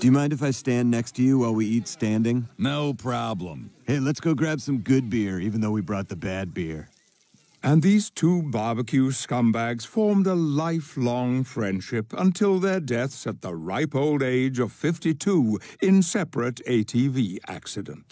Do you mind if I stand next to you while we eat standing? No problem. Hey, let's go grab some good beer, even though we brought the bad beer. And these two barbecue scumbags formed a lifelong friendship until their deaths at the ripe old age of 52 in separate ATV accidents.